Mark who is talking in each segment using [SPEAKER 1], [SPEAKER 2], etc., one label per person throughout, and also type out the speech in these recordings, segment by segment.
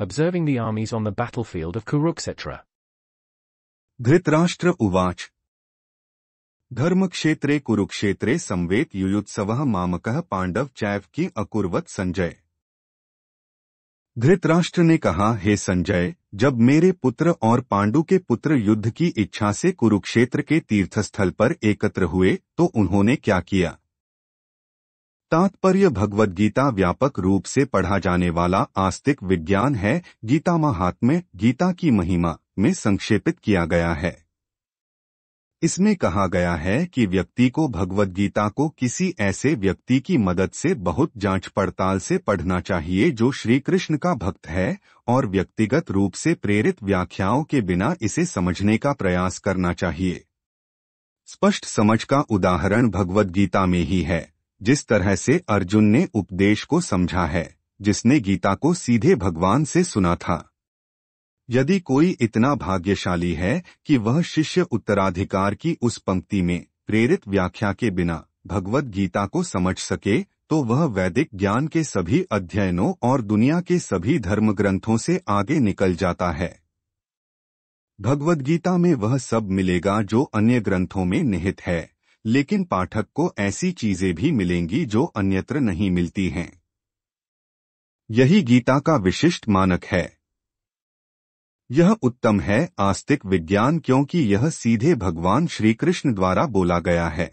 [SPEAKER 1] observing the armies on the battlefield of Kuruksetra. Dhritarashtra उवाच धर्मक्षेत्रे कुरुक्षेत्रे संवेत युयुत्सवः मामकः पांडव चैव की अकुर्वत संजय धृतराष्ट्र ने कहा हे संजय जब मेरे पुत्र और पांडु के पुत्र युद्ध की इच्छा से कुरुक्षेत्र के तीर्थस्थल पर एकत्र हुए तो उन्होंने क्या किया तात्पर्य भगवद गीता व्यापक रूप से पढ़ा जाने वाला आस्तिक विज्ञान है गीता महात्म्य गीता की महिमा में संक्षेपित किया गया है इसमें कहा गया है कि व्यक्ति को भगवद गीता को किसी ऐसे व्यक्ति की मदद से बहुत जांच पड़ताल से पढ़ना चाहिए जो श्री कृष्ण का भक्त है और व्यक्तिगत रूप से प्रेरित व्याख्याओं के बिना इसे समझने का प्रयास करना चाहिए स्पष्ट समझ का उदाहरण भगवद गीता में ही है जिस तरह से अर्जुन ने उपदेश को समझा है जिसने गीता को सीधे भगवान से सुना था यदि कोई इतना भाग्यशाली है कि वह शिष्य उत्तराधिकार की उस पंक्ति में प्रेरित व्याख्या के बिना भगवत गीता को समझ सके तो वह वैदिक ज्ञान के सभी अध्ययनों और दुनिया के सभी धर्म ग्रंथों से आगे निकल जाता है भगवद गीता में वह सब मिलेगा जो अन्य ग्रंथों में निहित है लेकिन पाठक को ऐसी चीजें भी मिलेंगी जो अन्यत्र नहीं मिलती हैं यही गीता का विशिष्ट मानक है यह उत्तम है आस्तिक विज्ञान क्योंकि यह सीधे भगवान श्रीकृष्ण द्वारा बोला गया है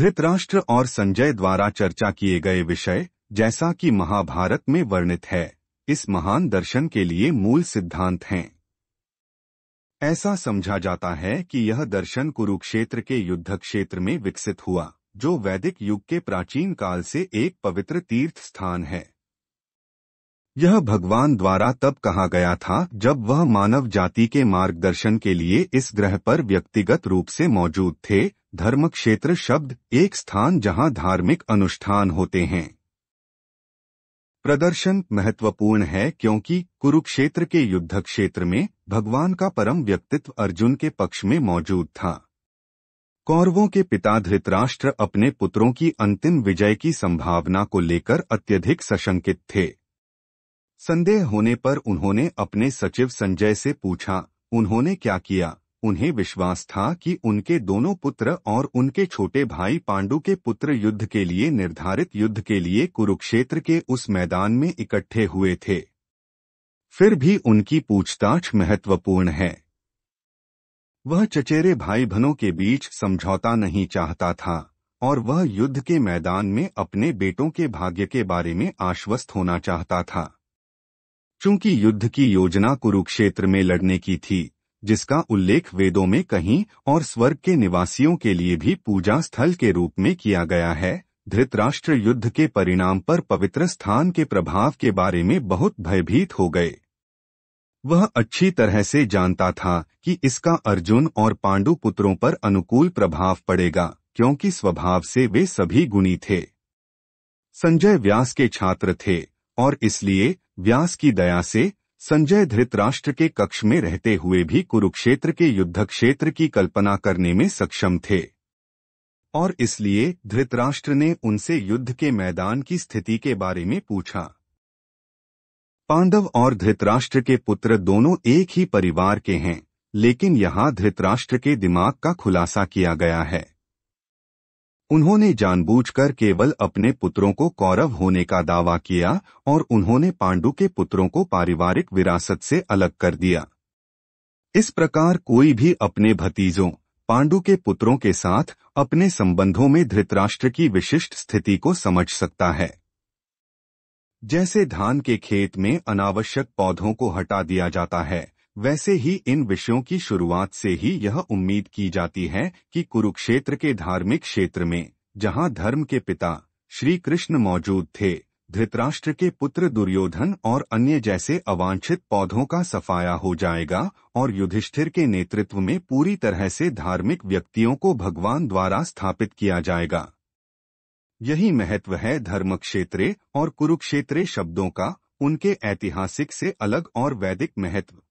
[SPEAKER 1] धृतराष्ट्र और संजय द्वारा चर्चा किए गए विषय जैसा कि महाभारत में वर्णित है इस महान दर्शन के लिए मूल सिद्धांत हैं ऐसा समझा जाता है कि यह दर्शन कुरुक्षेत्र के युद्ध क्षेत्र में विकसित हुआ जो वैदिक युग के प्राचीन काल से एक पवित्र तीर्थ स्थान है यह भगवान द्वारा तब कहा गया था जब वह मानव जाति के मार्गदर्शन के लिए इस ग्रह पर व्यक्तिगत रूप से मौजूद थे धर्म क्षेत्र शब्द एक स्थान जहां धार्मिक अनुष्ठान होते हैं प्रदर्शन महत्वपूर्ण है क्योंकि कुरुक्षेत्र के युद्ध क्षेत्र में भगवान का परम व्यक्तित्व अर्जुन के पक्ष में मौजूद था कौरवों के पिता धृतराष्ट्र अपने पुत्रों की अंतिम विजय की संभावना को लेकर अत्यधिक सशंकित थे संदेह होने पर उन्होंने अपने सचिव संजय से पूछा उन्होंने क्या किया उन्हें विश्वास था कि उनके दोनों पुत्र और उनके छोटे भाई पांडु के पुत्र युद्ध के लिए निर्धारित युद्ध के लिए कुरुक्षेत्र के उस मैदान में इकट्ठे हुए थे फिर भी उनकी पूछताछ महत्वपूर्ण है वह चचेरे भाई बहनों के बीच समझौता नहीं चाहता था और वह युद्ध के मैदान में अपने बेटों के भाग्य के बारे में आश्वस्त होना चाहता था चूंकि युद्ध की योजना कुरुक्षेत्र में लड़ने की थी जिसका उल्लेख वेदों में कहीं और स्वर्ग के निवासियों के लिए भी पूजा स्थल के रूप में किया गया है धृतराष्ट्र युद्ध के परिणाम पर पवित्र स्थान के प्रभाव के बारे में बहुत भयभीत हो गए वह अच्छी तरह से जानता था कि इसका अर्जुन और पांडु पुत्रों पर अनुकूल प्रभाव पड़ेगा क्योंकि स्वभाव से वे सभी गुणी थे संजय व्यास के छात्र थे और इसलिए व्यास की दया से संजय धृतराष्ट्र के कक्ष में रहते हुए भी कुरुक्षेत्र के युद्ध क्षेत्र की कल्पना करने में सक्षम थे और इसलिए धृतराष्ट्र ने उनसे युद्ध के मैदान की स्थिति के बारे में पूछा पांडव और धृतराष्ट्र के पुत्र दोनों एक ही परिवार के हैं लेकिन यहाँ धृतराष्ट्र के दिमाग का खुलासा किया गया है उन्होंने जानबूझकर केवल अपने पुत्रों को कौरव होने का दावा किया और उन्होंने पांडु के पुत्रों को पारिवारिक विरासत से अलग कर दिया इस प्रकार कोई भी अपने भतीजों पांडु के पुत्रों के साथ अपने संबंधों में धृतराष्ट्र की विशिष्ट स्थिति को समझ सकता है जैसे धान के खेत में अनावश्यक पौधों को हटा दिया जाता है वैसे ही इन विषयों की शुरुआत से ही यह उम्मीद की जाती है कि कुरुक्षेत्र के धार्मिक क्षेत्र में जहां धर्म के पिता श्री कृष्ण मौजूद थे धृतराष्ट्र के पुत्र दुर्योधन और अन्य जैसे अवांछित पौधों का सफाया हो जाएगा और युधिष्ठिर के नेतृत्व में पूरी तरह से धार्मिक व्यक्तियों को भगवान द्वारा स्थापित किया जाएगा यही महत्व है धर्म क्षेत्रे और कुरुक्षेत्रे शब्दों का उनके ऐतिहासिक से अलग और वैदिक महत्व